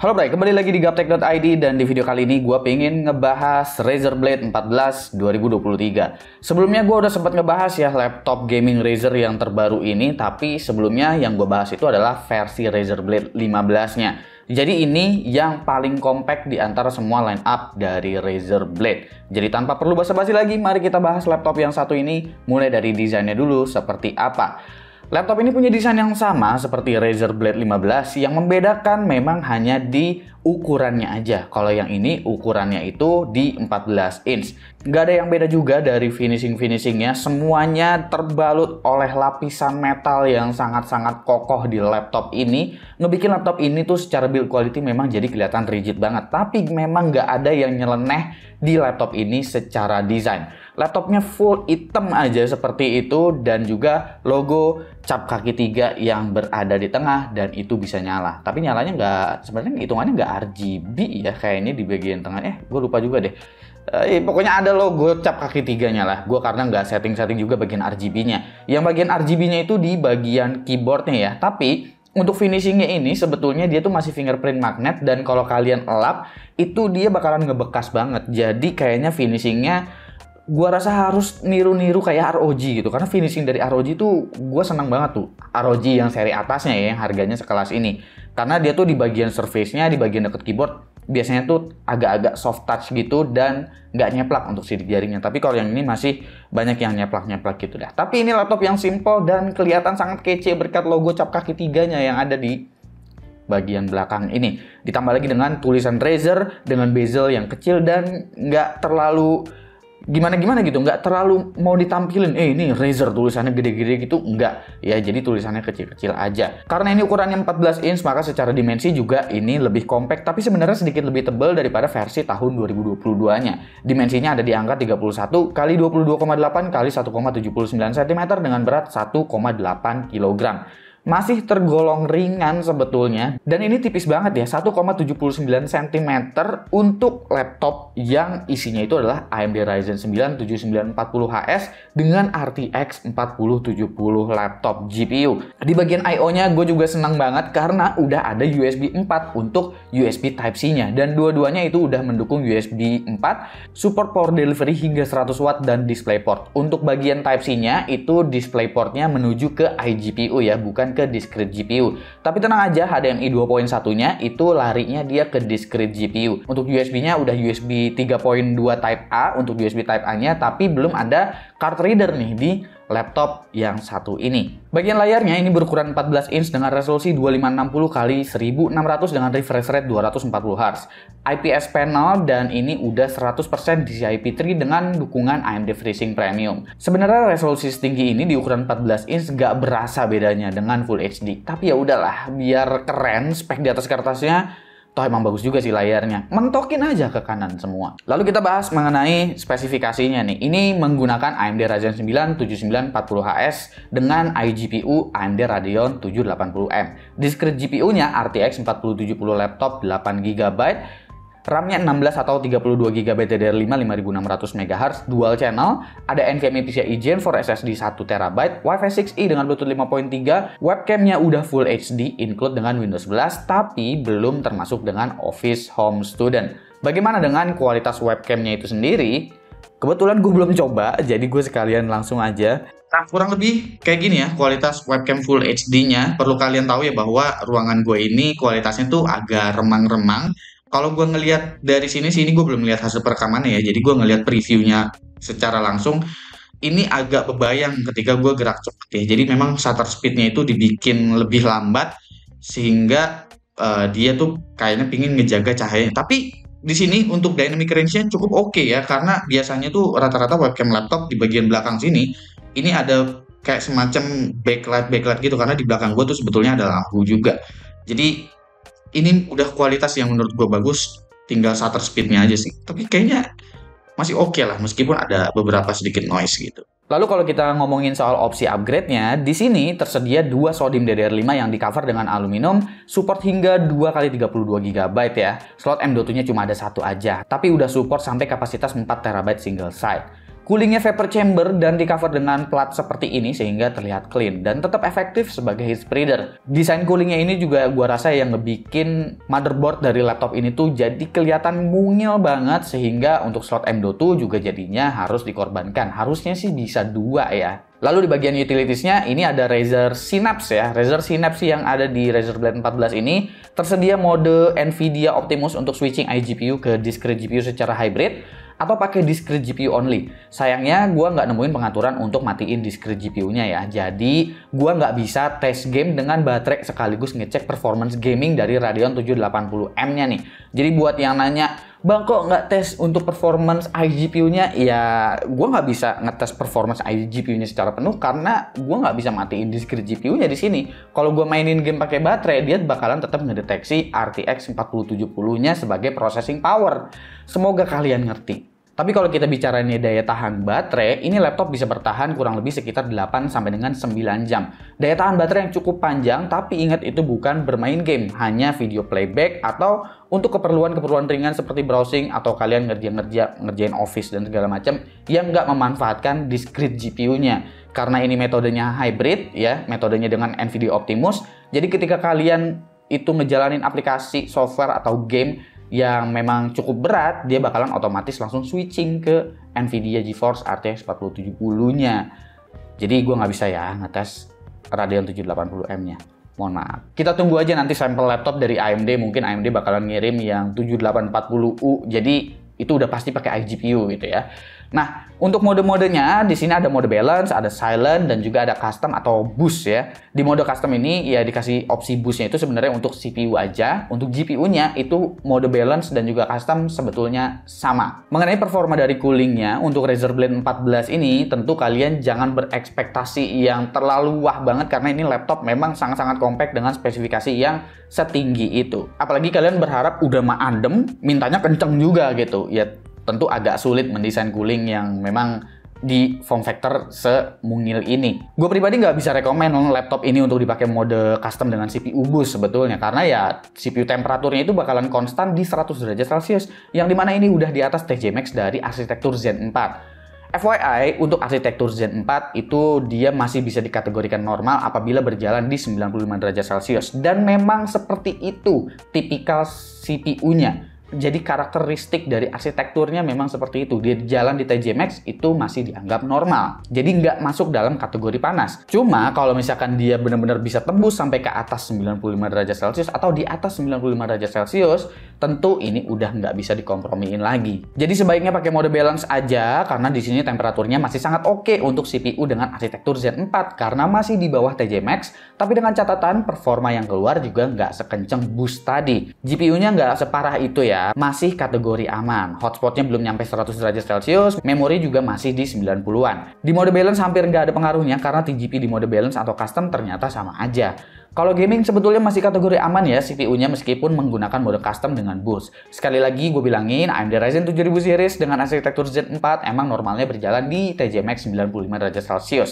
Halo Bray, kembali lagi di gaptek.id dan di video kali ini gue pengen ngebahas Razer Blade 14 2023. Sebelumnya gue udah sempat ngebahas ya laptop gaming Razer yang terbaru ini, tapi sebelumnya yang gue bahas itu adalah versi Razer Blade 15-nya. Jadi ini yang paling compact di antara semua line up dari Razer Blade. Jadi tanpa perlu basa-basi lagi, mari kita bahas laptop yang satu ini mulai dari desainnya dulu seperti apa. Laptop ini punya desain yang sama seperti Razer Blade 15 yang membedakan memang hanya di ukurannya aja. Kalau yang ini ukurannya itu di 14 inch. Nggak ada yang beda juga dari finishing-finishingnya. Semuanya terbalut oleh lapisan metal yang sangat-sangat kokoh di laptop ini. Ngebikin laptop ini tuh secara build quality memang jadi kelihatan rigid banget. Tapi memang nggak ada yang nyeleneh di laptop ini secara desain. Laptopnya full item aja seperti itu dan juga logo cap kaki tiga yang berada di tengah dan itu bisa nyala. Tapi nyalanya nggak, sebenarnya hitungannya nggak RGB ya kayaknya di bagian tengah eh gue lupa juga deh eh, iya, pokoknya ada logo cap kaki tiganya lah gue karena nggak setting-setting juga bagian RGB-nya yang bagian RGB-nya itu di bagian keyboardnya ya tapi untuk finishingnya ini sebetulnya dia tuh masih fingerprint magnet dan kalau kalian lap itu dia bakalan ngebekas banget jadi kayaknya finishingnya gua rasa harus niru-niru kayak ROG gitu karena finishing dari ROG tuh gua senang banget tuh ROG yang seri atasnya ya yang harganya sekelas ini karena dia tuh di bagian surface-nya, di bagian deket keyboard biasanya tuh agak-agak soft touch gitu dan nggak nyeplak untuk sidik jarinya. Tapi kalau yang ini masih banyak yang nyeplak-nyeplak gitu dah. Tapi ini laptop yang simple dan kelihatan sangat kece berkat logo cap kaki tiganya yang ada di bagian belakang ini. Ditambah lagi dengan tulisan Razer dengan bezel yang kecil dan nggak terlalu gimana-gimana gitu, nggak terlalu mau ditampilin, eh ini Razer tulisannya gede-gede gitu, nggak. Ya jadi tulisannya kecil-kecil aja. Karena ini ukurannya 14 inch, maka secara dimensi juga ini lebih compact, tapi sebenarnya sedikit lebih tebal daripada versi tahun 2022-nya. Dimensinya ada di angka 31 kali 22,8 kali 1,79 cm dengan berat 1,8 kg masih tergolong ringan sebetulnya dan ini tipis banget ya 1,79 cm untuk laptop yang isinya itu adalah AMD Ryzen 9 7940HS dengan RTX 4070 laptop GPU. Di bagian IO-nya gue juga senang banget karena udah ada USB 4 untuk USB Type-C-nya dan dua-duanya itu udah mendukung USB 4, support power delivery hingga 100 watt dan DisplayPort. Untuk bagian Type-C-nya itu DisplayPort-nya menuju ke iGPU ya, bukan ke ke discrete GPU. Tapi tenang aja, ada yang HDMI 2.1-nya itu larinya dia ke discrete GPU. Untuk USB-nya udah USB 3.2 Type A untuk USB Type A-nya, tapi belum ada card reader nih di laptop yang satu ini. Bagian layarnya ini berukuran 14 inch dengan resolusi 2560 kali 1600 dengan refresh rate 240 Hz. IPS panel dan ini udah 100% DCI-P3 dengan dukungan AMD FreeSync Premium. Sebenarnya resolusi setinggi ini di ukuran 14 inch nggak berasa bedanya dengan Full HD. Tapi ya udahlah, biar keren spek di atas kertasnya toh emang bagus juga sih layarnya. Mentokin aja ke kanan semua. Lalu kita bahas mengenai spesifikasinya nih. Ini menggunakan AMD Radeon 9 7940HS dengan iGPU AMD Radeon 780M. Discrete GPU-nya RTX 4070 laptop 8GB RAM-nya 16 atau 32 GB DDR5 5600 MHz dual channel, ada NVMe PCIe Gen 4 SSD 1 TB, Wi-Fi 6E dengan Bluetooth 5.3, webcamnya udah full HD include dengan Windows 11 tapi belum termasuk dengan Office Home Student. Bagaimana dengan kualitas webcamnya itu sendiri? Kebetulan gue belum coba, jadi gue sekalian langsung aja Nah, kurang lebih kayak gini ya, kualitas webcam full HD-nya. Perlu kalian tahu ya bahwa ruangan gue ini kualitasnya tuh agak remang-remang kalau gue ngelihat dari sini sih, ini gue belum lihat hasil perekamannya ya jadi gue ngelihat previewnya secara langsung ini agak bebayang ketika gue gerak cepat ya jadi memang shutter speednya itu dibikin lebih lambat sehingga uh, dia tuh kayaknya pingin ngejaga cahayanya tapi di sini untuk dynamic range-nya cukup oke okay ya karena biasanya tuh rata-rata webcam laptop di bagian belakang sini ini ada kayak semacam backlight backlight gitu karena di belakang gue tuh sebetulnya ada lampu juga jadi ini udah kualitas yang menurut gue bagus tinggal shutter speednya aja sih tapi kayaknya masih oke okay lah meskipun ada beberapa sedikit noise gitu. Lalu kalau kita ngomongin soal opsi upgrade-nya, di sini tersedia dua sodium DDR5 yang di-cover dengan aluminium, support hingga 2 x 32 GB ya. Slot m 2 nya cuma ada satu aja, tapi udah support sampai kapasitas 4 TB single side. Coolingnya vapor chamber dan di cover dengan plat seperti ini sehingga terlihat clean dan tetap efektif sebagai heat spreader. Desain coolingnya ini juga gua rasa yang ngebikin motherboard dari laptop ini tuh jadi kelihatan mungil banget sehingga untuk slot M.2 juga jadinya harus dikorbankan. Harusnya sih bisa dua ya. Lalu di bagian utilitiesnya ini ada Razer Synapse ya. Razer Synapse yang ada di Razer Blade 14 ini tersedia mode Nvidia Optimus untuk switching iGPU ke discrete GPU secara hybrid atau pakai discrete GPU only. Sayangnya gue nggak nemuin pengaturan untuk matiin discrete GPU-nya ya. Jadi gue nggak bisa tes game dengan baterai sekaligus ngecek performance gaming dari Radeon 780M-nya nih. Jadi buat yang nanya, Bang kok nggak tes untuk performance iGPU-nya? Ya gue nggak bisa ngetes performance iGPU-nya secara penuh karena gue nggak bisa matiin discrete GPU-nya di sini. Kalau gue mainin game pakai baterai, dia bakalan tetap ngedeteksi RTX 4070-nya sebagai processing power. Semoga kalian ngerti. Tapi kalau kita bicara ini daya tahan baterai, ini laptop bisa bertahan kurang lebih sekitar 8 sampai dengan 9 jam. Daya tahan baterai yang cukup panjang, tapi ingat itu bukan bermain game, hanya video playback atau untuk keperluan-keperluan ringan seperti browsing atau kalian ngerjain-ngerjain ngerjain office dan segala macam yang nggak memanfaatkan discrete GPU-nya. Karena ini metodenya hybrid ya, metodenya dengan NVIDIA Optimus. Jadi ketika kalian itu ngejalanin aplikasi, software atau game yang memang cukup berat, dia bakalan otomatis langsung switching ke Nvidia GeForce RTX 4070-nya. Jadi gue nggak bisa ya ngetes Radeon 780M-nya. Mohon maaf. Kita tunggu aja nanti sampel laptop dari AMD. Mungkin AMD bakalan ngirim yang 7840U. Jadi itu udah pasti pakai iGPU gitu ya. Nah, untuk mode-modenya di sini ada mode balance, ada silent dan juga ada custom atau boost ya. Di mode custom ini ya dikasih opsi boostnya itu sebenarnya untuk CPU aja, untuk GPU-nya itu mode balance dan juga custom sebetulnya sama. Mengenai performa dari coolingnya untuk Razer Blade 14 ini tentu kalian jangan berekspektasi yang terlalu wah banget karena ini laptop memang sangat-sangat compact dengan spesifikasi yang setinggi itu. Apalagi kalian berharap udah mah adem, mintanya kenceng juga gitu. Ya tentu agak sulit mendesain cooling yang memang di form factor semungil ini. Gue pribadi nggak bisa rekomen laptop ini untuk dipakai mode custom dengan CPU bus sebetulnya karena ya CPU temperaturnya itu bakalan konstan di 100 derajat Celcius yang dimana ini udah di atas TJ Max dari arsitektur Zen 4. FYI, untuk arsitektur Zen 4 itu dia masih bisa dikategorikan normal apabila berjalan di 95 derajat Celcius. Dan memang seperti itu tipikal CPU-nya jadi karakteristik dari arsitekturnya memang seperti itu. Dia jalan di TJ Maxx itu masih dianggap normal. Jadi nggak masuk dalam kategori panas. Cuma kalau misalkan dia benar-benar bisa tembus sampai ke atas 95 derajat Celcius atau di atas 95 derajat Celcius, tentu ini udah nggak bisa dikompromiin lagi. Jadi sebaiknya pakai mode balance aja karena di sini temperaturnya masih sangat oke okay untuk CPU dengan arsitektur Zen 4 karena masih di bawah TJ Maxx, tapi dengan catatan performa yang keluar juga nggak sekenceng boost tadi. GPU-nya nggak separah itu ya masih kategori aman. Hotspotnya belum nyampe 100 derajat Celcius, memori juga masih di 90-an. Di mode balance hampir nggak ada pengaruhnya karena TGP di mode balance atau custom ternyata sama aja. Kalau gaming sebetulnya masih kategori aman ya CPU-nya meskipun menggunakan mode custom dengan boost. Sekali lagi gue bilangin AMD Ryzen 7000 series dengan arsitektur Z4 emang normalnya berjalan di TGMX 95 derajat Celcius.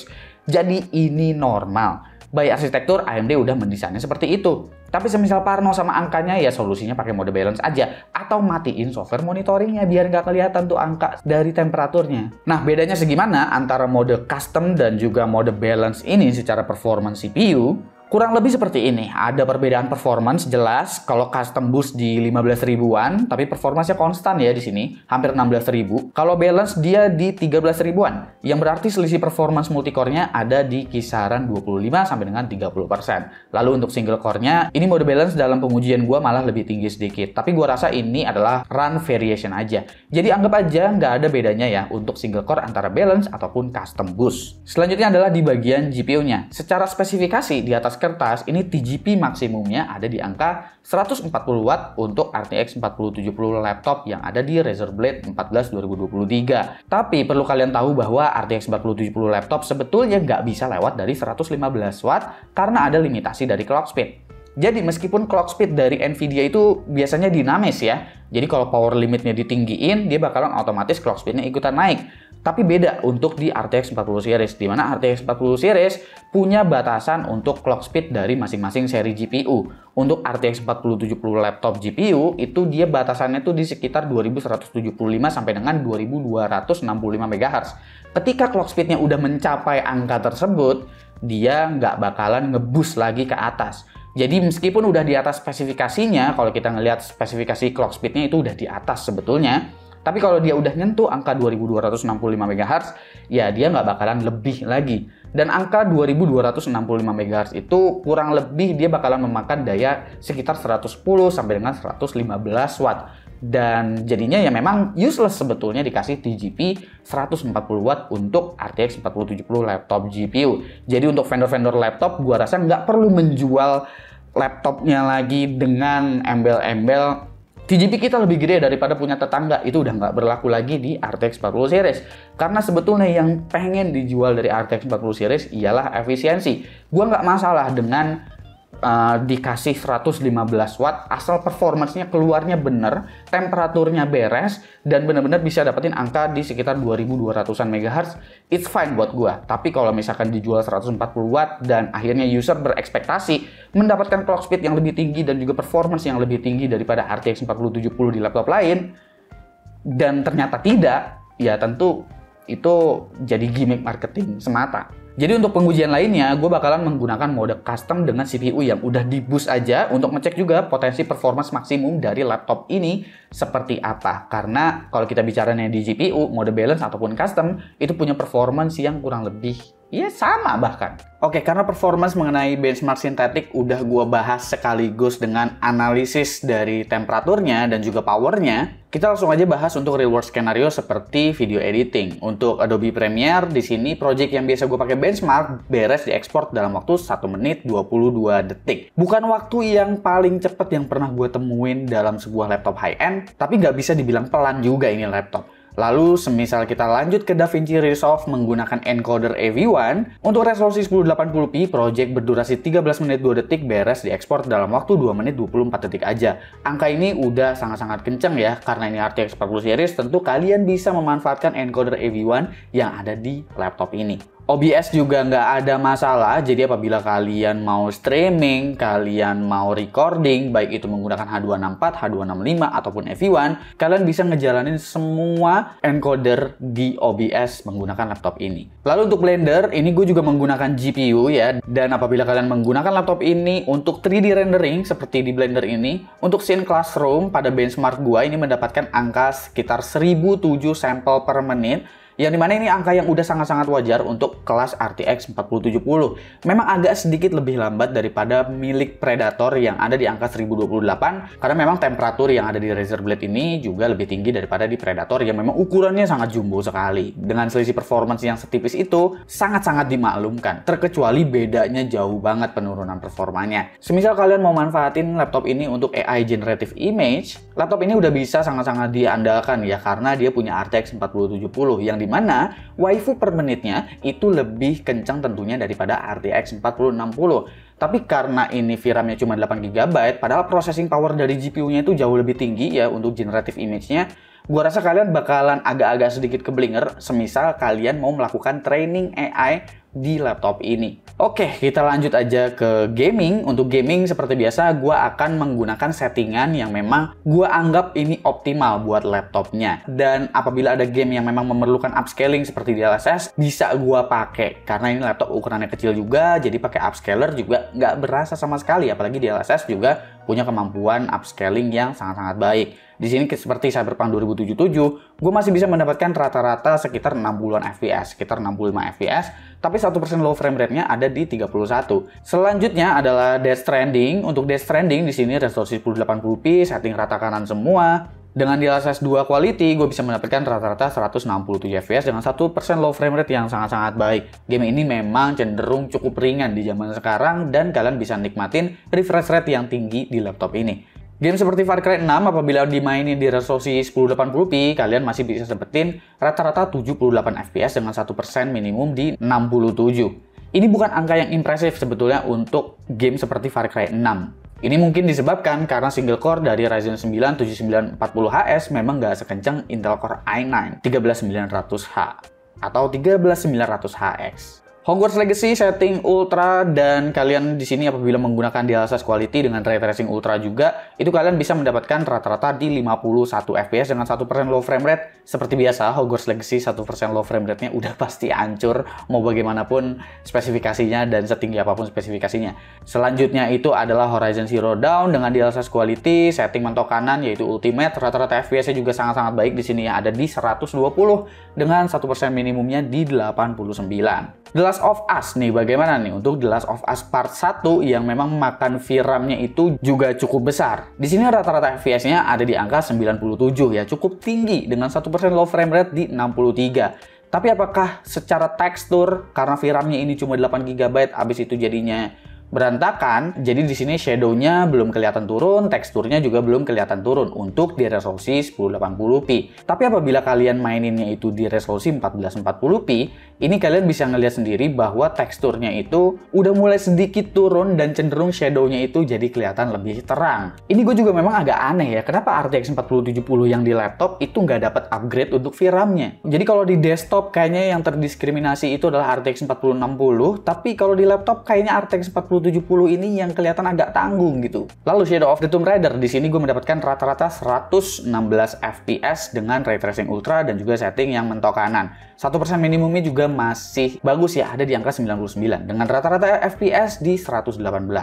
Jadi ini normal. By arsitektur AMD udah mendesainnya seperti itu. Tapi semisal Parno sama angkanya ya solusinya pakai mode balance aja atau matiin software monitoringnya biar nggak kelihatan tuh angka dari temperaturnya. Nah bedanya segimana antara mode custom dan juga mode balance ini secara performance CPU? Kurang lebih seperti ini, ada perbedaan performance jelas kalau custom boost di 15 ribuan, tapi performanya konstan ya di sini, hampir 16 ribu. Kalau balance dia di 13 ribuan, yang berarti selisih performance multicore-nya ada di kisaran 25 sampai dengan 30%. persen Lalu untuk single core-nya, ini mode balance dalam pengujian gua malah lebih tinggi sedikit, tapi gua rasa ini adalah run variation aja. Jadi anggap aja nggak ada bedanya ya untuk single core antara balance ataupun custom boost. Selanjutnya adalah di bagian GPU-nya. Secara spesifikasi di atas kertas, ini TGP maksimumnya ada di angka 140 watt untuk RTX 4070 laptop yang ada di Razer Blade 14 2023. Tapi perlu kalian tahu bahwa RTX 4070 laptop sebetulnya nggak bisa lewat dari 115 watt karena ada limitasi dari clock speed. Jadi meskipun clock speed dari Nvidia itu biasanya dinamis ya. Jadi kalau power limitnya ditinggiin, dia bakalan otomatis clock speednya ikutan naik. Tapi beda untuk di RTX 40 series, di mana RTX 40 series punya batasan untuk clock speed dari masing-masing seri GPU. Untuk RTX 4070 laptop GPU, itu dia batasannya tuh di sekitar 2175 sampai dengan 2265 MHz. Ketika clock speednya udah mencapai angka tersebut, dia nggak bakalan ngebus lagi ke atas. Jadi meskipun udah di atas spesifikasinya, kalau kita ngelihat spesifikasi clock speednya itu udah di atas sebetulnya, tapi kalau dia udah nyentuh angka 2265 MHz, ya dia nggak bakalan lebih lagi. Dan angka 2265 MHz itu kurang lebih dia bakalan memakan daya sekitar 110 sampai dengan 115 watt dan jadinya ya memang useless sebetulnya dikasih TGP 140 watt untuk RTX 4070 laptop GPU. Jadi untuk vendor-vendor laptop, gua rasa nggak perlu menjual laptopnya lagi dengan embel-embel TGP kita lebih gede daripada punya tetangga itu udah nggak berlaku lagi di RTX 40 series karena sebetulnya yang pengen dijual dari RTX 40 series ialah efisiensi gua nggak masalah dengan Eh, dikasih 115 watt asal performancenya keluarnya bener temperaturnya beres dan bener-bener bisa dapetin angka di sekitar 2200an MHz it's fine buat gua tapi kalau misalkan dijual 140 watt dan akhirnya user berekspektasi mendapatkan clock speed yang lebih tinggi dan juga performance yang lebih tinggi daripada RTX 4070 di laptop lain dan ternyata tidak ya tentu itu jadi gimmick marketing semata jadi untuk pengujian lainnya, gue bakalan menggunakan mode custom dengan CPU yang udah di boost aja untuk ngecek juga potensi performance maksimum dari laptop ini seperti apa. Karena kalau kita bicaranya di GPU, mode balance ataupun custom, itu punya performance yang kurang lebih Iya sama bahkan. Oke, karena performance mengenai benchmark sintetik udah gue bahas sekaligus dengan analisis dari temperaturnya dan juga powernya, kita langsung aja bahas untuk reward world skenario seperti video editing. Untuk Adobe Premiere, di sini project yang biasa gue pakai benchmark beres diekspor dalam waktu 1 menit 22 detik. Bukan waktu yang paling cepat yang pernah gue temuin dalam sebuah laptop high-end, tapi nggak bisa dibilang pelan juga ini laptop. Lalu, semisal kita lanjut ke DaVinci Resolve menggunakan encoder AV1, untuk resolusi 1080p, project berdurasi 13 menit 2 detik beres diekspor dalam waktu 2 menit 24 detik aja. Angka ini udah sangat-sangat kenceng ya, karena ini RTX 40 series, tentu kalian bisa memanfaatkan encoder AV1 yang ada di laptop ini. OBS juga nggak ada masalah, jadi apabila kalian mau streaming, kalian mau recording, baik itu menggunakan H264, H265, ataupun FE1, kalian bisa ngejalanin semua encoder di OBS menggunakan laptop ini. Lalu untuk Blender, ini gue juga menggunakan GPU ya, dan apabila kalian menggunakan laptop ini untuk 3D rendering seperti di Blender ini, untuk scene classroom pada benchmark gue ini mendapatkan angka sekitar 1007 sampel per menit, yang dimana ini angka yang udah sangat-sangat wajar untuk kelas RTX 4070. Memang agak sedikit lebih lambat daripada milik Predator yang ada di angka 1028 karena memang temperatur yang ada di Razer Blade ini juga lebih tinggi daripada di Predator yang memang ukurannya sangat jumbo sekali. Dengan selisih performance yang setipis itu sangat-sangat dimaklumkan terkecuali bedanya jauh banget penurunan performanya. Semisal kalian mau manfaatin laptop ini untuk AI generative image, laptop ini udah bisa sangat-sangat diandalkan ya karena dia punya RTX 4070 yang di mana waifu per menitnya itu lebih kencang tentunya daripada RTX 4060. Tapi karena ini VRAM-nya cuma 8GB, padahal processing power dari GPU-nya itu jauh lebih tinggi ya untuk generatif image-nya, gua rasa kalian bakalan agak-agak sedikit keblinger semisal kalian mau melakukan training AI di laptop ini. Oke, kita lanjut aja ke gaming. Untuk gaming seperti biasa, gue akan menggunakan settingan yang memang gue anggap ini optimal buat laptopnya. Dan apabila ada game yang memang memerlukan upscaling seperti DLSS, bisa gue pakai. Karena ini laptop ukurannya kecil juga, jadi pakai upscaler juga nggak berasa sama sekali. Apalagi DLSS juga punya kemampuan upscaling yang sangat-sangat baik. Di sini seperti Cyberpunk 2077, gue masih bisa mendapatkan rata-rata sekitar 60-an FPS, sekitar 65 FPS, tapi 1% low frame rate-nya ada di 31. Selanjutnya adalah Death Stranding. Untuk Death Stranding di sini resolusi 1080p, setting rata kanan semua, dengan DLSS 2 quality, gue bisa mendapatkan rata-rata 167 fps dengan 1% low frame rate yang sangat-sangat baik. Game ini memang cenderung cukup ringan di zaman sekarang dan kalian bisa nikmatin refresh rate yang tinggi di laptop ini. Game seperti Far Cry 6 apabila dimainin di resolusi 1080p, kalian masih bisa dapetin rata-rata 78 FPS dengan 1% minimum di 67. Ini bukan angka yang impresif sebetulnya untuk game seperti Far Cry 6. Ini mungkin disebabkan karena single core dari Ryzen 9 7940HS memang nggak sekencang Intel Core i9 13900H atau 13900HX. Hogwarts Legacy setting ultra dan kalian di sini apabila menggunakan DLSS quality dengan ray tracing ultra juga, itu kalian bisa mendapatkan rata-rata di 51 FPS dengan 1% low frame rate. Seperti biasa, Hogwarts Legacy 1% low frame rate-nya udah pasti hancur mau bagaimanapun spesifikasinya dan setinggi apapun spesifikasinya. Selanjutnya itu adalah Horizon Zero Dawn dengan DLSS quality, setting mentok kanan yaitu ultimate, rata-rata FPS-nya juga sangat-sangat baik di sini ya, ada di 120 dengan 1% minimumnya di 89. The Last of Us nih bagaimana nih untuk The Last of Us Part 1 yang memang makan VRAM-nya itu juga cukup besar. Di sini rata-rata FPS-nya ada di angka 97 ya, cukup tinggi dengan 1% low frame rate di 63. Tapi apakah secara tekstur karena VRAM-nya ini cuma 8 GB habis itu jadinya berantakan. Jadi di sini shadownya belum kelihatan turun, teksturnya juga belum kelihatan turun untuk di resolusi 1080p. Tapi apabila kalian maininnya itu di resolusi 1440p, ini kalian bisa ngelihat sendiri bahwa teksturnya itu udah mulai sedikit turun dan cenderung shadownya itu jadi kelihatan lebih terang. Ini gue juga memang agak aneh ya, kenapa RTX 4070 yang di laptop itu nggak dapat upgrade untuk VRAM-nya. Jadi kalau di desktop kayaknya yang terdiskriminasi itu adalah RTX 4060, tapi kalau di laptop kayaknya RTX 40 70 ini yang kelihatan agak tanggung gitu. Lalu Shadow of the Tomb Raider di sini gue mendapatkan rata-rata 116 FPS dengan ray tracing ultra dan juga setting yang mentok kanan. Satu persen minimumnya juga masih bagus ya, ada di angka 99 dengan rata-rata FPS di 118.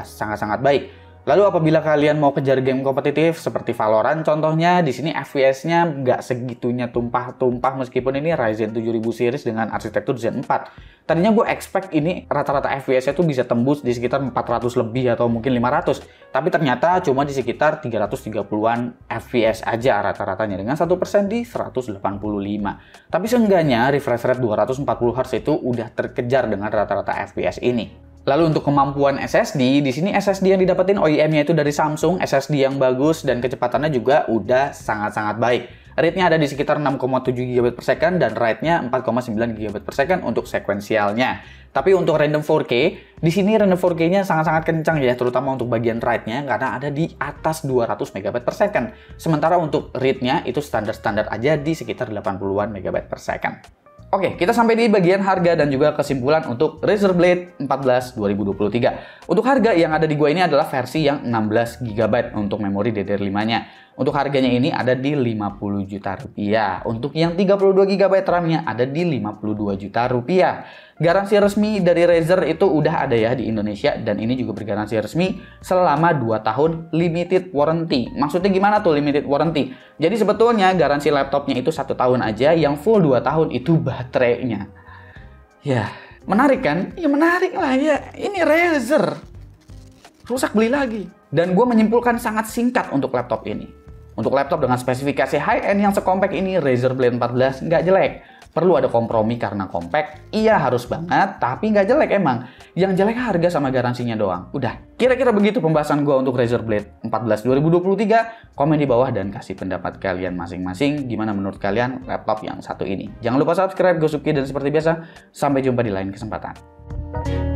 Sangat-sangat baik. Lalu apabila kalian mau kejar game kompetitif seperti Valorant contohnya, di sini FPS-nya nggak segitunya tumpah-tumpah meskipun ini Ryzen 7000 series dengan arsitektur Zen 4. Tadinya gue expect ini rata-rata FPS-nya tuh bisa tembus di sekitar 400 lebih atau mungkin 500. Tapi ternyata cuma di sekitar 330-an FPS aja rata-ratanya dengan 1% di 185. Tapi seenggaknya refresh rate 240 Hz itu udah terkejar dengan rata-rata FPS ini. Lalu untuk kemampuan SSD, di sini SSD yang didapetin OEM-nya itu dari Samsung, SSD yang bagus dan kecepatannya juga udah sangat-sangat baik. Read-nya ada di sekitar 6,7 GB per second dan write-nya 4,9 GB per second untuk sekuensialnya. Tapi untuk random 4K, di sini random 4K-nya sangat-sangat kencang ya, terutama untuk bagian write-nya karena ada di atas 200 MB per second. Sementara untuk read-nya itu standar-standar aja di sekitar 80-an MB per second. Oke, kita sampai di bagian harga dan juga kesimpulan untuk Razer Blade 14 2023. Untuk harga yang ada di gua ini adalah versi yang 16 GB untuk memori DDR5-nya. Untuk harganya ini ada di 50 juta rupiah. Untuk yang 32 GB RAM-nya ada di 52 juta rupiah. Garansi resmi dari Razer itu udah ada ya di Indonesia dan ini juga bergaransi resmi selama 2 tahun limited warranty. Maksudnya gimana tuh limited warranty? Jadi sebetulnya garansi laptopnya itu satu tahun aja, yang full 2 tahun itu baterainya. Ya, menarik kan? Ya menarik lah ya. Ini Razer. Rusak beli lagi. Dan gue menyimpulkan sangat singkat untuk laptop ini untuk laptop dengan spesifikasi high-end yang sekompak ini, Razer Blade 14 nggak jelek. Perlu ada kompromi karena kompak. iya harus banget, tapi nggak jelek emang. Yang jelek harga sama garansinya doang. Udah, kira-kira begitu pembahasan gue untuk Razer Blade 14 2023. Komen di bawah dan kasih pendapat kalian masing-masing gimana menurut kalian laptop yang satu ini. Jangan lupa subscribe, gue Suki, dan seperti biasa, sampai jumpa di lain kesempatan.